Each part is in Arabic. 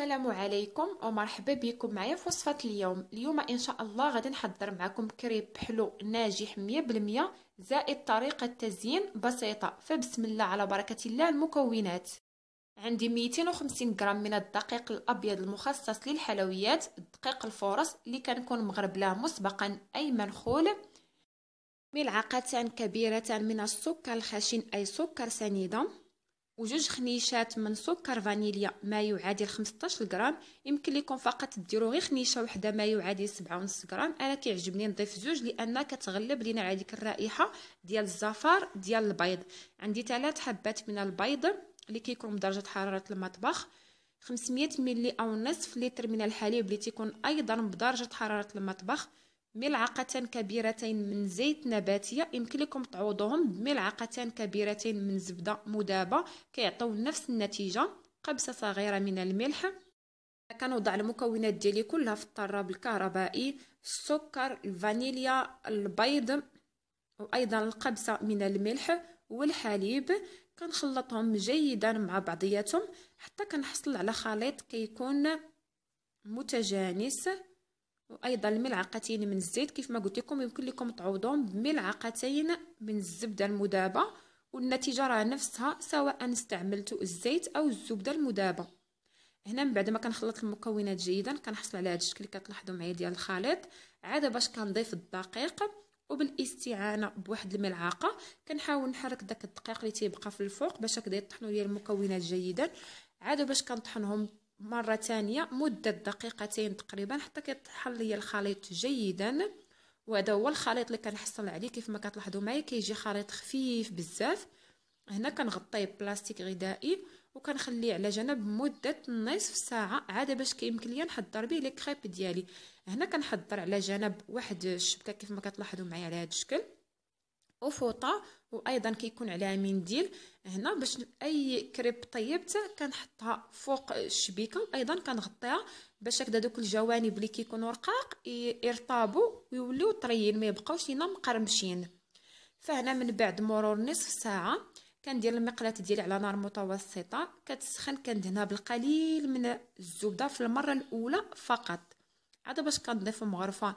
السلام عليكم ومرحبا بكم معايا في وصفة اليوم اليوم إن شاء الله غادي نحضر معكم كريب حلو ناجح 100% زائد طريقة تزيين بسيطة فبسم الله على بركة الله المكونات عندي 250 غرام من الدقيق الأبيض المخصص للحلويات الدقيق الفورص اللي كنكون مغربلاه مسبقا أي منخول ملعقتان كبيرتان من السكر الخشن أي سكر سنيدة وجوج خنيشات من سكر فانيليا ما يعادل 15 غرام يمكن لكم فقط ديروا غير خنيشه وحده ما يعادل 7.5 غرام انا كيعجبني نضيف جوج لان كتغلب لينا على ديك الرائحه ديال الزفر ديال البيض عندي ثلاث حبات من البيض اللي كيكون بدرجه حراره المطبخ 500 ملي او نصف لتر من الحليب اللي تيكون ايضا بدرجه حراره المطبخ ملعقتين كبيرتين من زيت نباتية يمكن لكم تعوضوهم بملعقتان كبيرتين من زبدة مدابة كيعطيو نفس النتيجة قبسة صغيرة من الملح كنوضع المكونات ديالي كلها في الطراب الكهربائي السكر الفانيليا البيض وايضا القبسة من الملح والحليب كنخلطهم جيدا مع بعضياتهم حتى كنحصل على خليط كيكون متجانس وايضا الملعقتين من الزيت كيف ما قلت لكم يمكن لكم تعوضهم بملعقتين من الزبده المذابه والنتيجه راه نفسها سواء استعملتوا الزيت او الزبده المذابه هنا من بعد ما كنخلط المكونات جيدا كنحصل على هذا الشكل اللي كتلاحظوا معايا ديال الخليط عاد باش كنضيف الدقيق وبالاستعانه بواحد الملعقه كنحاول نحرك داك الدقيق اللي تيبقى في الفوق باش هكذا يطحنوا ليا المكونات جيدا عاد باش كنطحنهم مرة تانية مدة دقيقتين تقريبا حتى كيطحن ليا الخليط جيدا وهذا هو الخليط اللي كنحصل عليه كيف ما كتلاحظوا معايا كيجي خليط خفيف بزاف هنا كنغطيه ببلاستيك غذائي وكنخليه على جنب مده نصف ساعه عاده باش كيمكن ليا نحضر به لي كريب ديالي هنا كنحضر على جنب واحد الشبكه كيف ما كتلاحظوا معايا على هذا الشكل وفوطة وأيضا كيكون عليها منديل هنا باش أي كريب طيبته كنحطها فوق الشبيكة ايضا كنغطيها باش هكذا دوك الجوانب اللي كيكونوا رقاق يرطبوا ويوليو طريين ما يبقاوش لينا مقرمشين فهنا من بعد مرور نصف ساعة كندير المقلاة ديالي على نار متوسطة كتسخن كندهنها بالقليل من الزبدة في المرة الأولى فقط عاد باش كنضيف مغرفة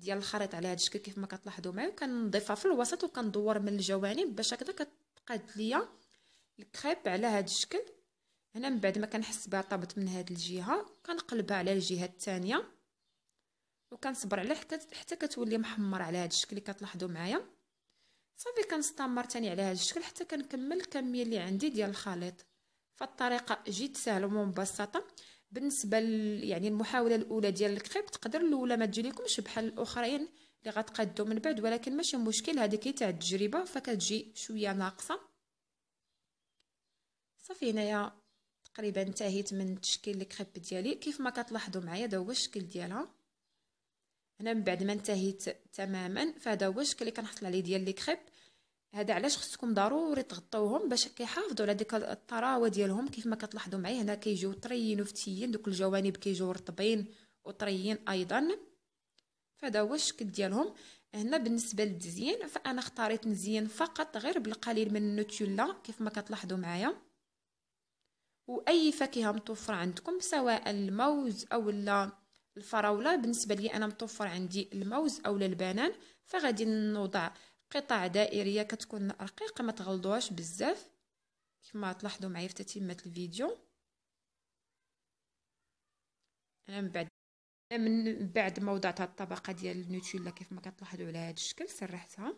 ديال الخريطه على هذا الشكل كيف ما كتلاحظوا معايا وكنضيفها في الوسط وكندور من الجوانب باش هكذا كتقاد ليا الكريب على هذا الشكل هنا من بعد ما كنحس بها طابت من هذه الجهه كنقلبها على الجهه الثانيه وكنصبر عليها حتى حتى كتولي محمر على هذا الشكل اللي كتلاحظوا معايا صافي كنستمر ثاني على هذا الشكل حتى كنكمل الكميه اللي عندي ديال الخليط فالطريقه جد سهله ومبسطه بالنسبه ل... يعني المحاوله الاولى ديال الكريب تقدر الاولى ما تجيلكمش بحال الاخرين اللي غتقادو من بعد ولكن ماشي مشكل هذيك تاع التجربه فكتجي شويه ناقصه صافي هنايا تقريبا انتهيت من تشكيل الكريب ديالي كيف ما كتلاحظوا معايا هذا هو الشكل ديالها هنا من بعد ما انتهيت تماما فهذا هو الشكل اللي كنحصل عليه ديال الكريب هذا علاش خصكم ضروري تغطوهم باش كيحافظوا على ديك الطراوه ديالهم كيف ما كتلاحظوا معايا هنا كيجيو طريين وفتيين دوك الجوانب كيجيو رطبين وطريين ايضا فهذا هو الشكل ديالهم هنا بالنسبه للتزيين فانا اختاريت نزين فقط غير بالقليل من النوتيولا كيف ما كتلاحظوا معايا واي فاكهه متوفره عندكم سواء الموز او الفراوله بالنسبه لي انا متوفر عندي الموز او البنان فغادي نوضع قطع دائريه كتكون رقيقه ما تغلضوهاش بزاف كما تلاحظوا معايا في تتمه الفيديو انا من بعد من بعد ما وضعت هاد الطبقه ديال النوتيلا كيف ما كتلاحظوا على هذا الشكل سرحتها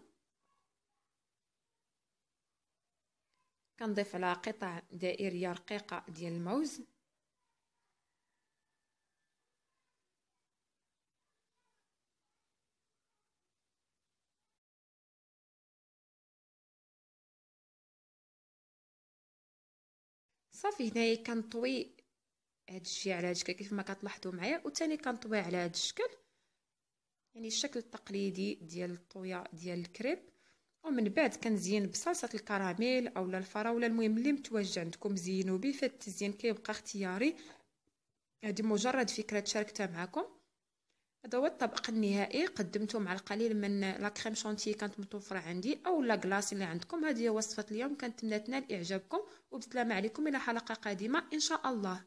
كنضيف على قطع دائريه رقيقه ديال الموز صافي هنايا كنطوي هاد الشيء على هاد الشكل كيف ما كتلاحظوا معايا وثاني كنطوي على هاد الشكل يعني الشكل التقليدي ديال الطويه ديال الكريب ومن بعد كنزين بصلصه الكراميل اولا الفراوله المهم اللي متوجع عندكم زينوا به فالتزيين كيبقى اختياري هذه مجرد فكره شاركتها معكم هذا هو الطبق النهائي قدمته مع القليل من لا كريم شونتي كانت متوفره عندي او لا كلاص اللي عندكم هذه هي وصفه اليوم كنتمنى تنال اعجابكم وبسلامه عليكم الى حلقه قادمه ان شاء الله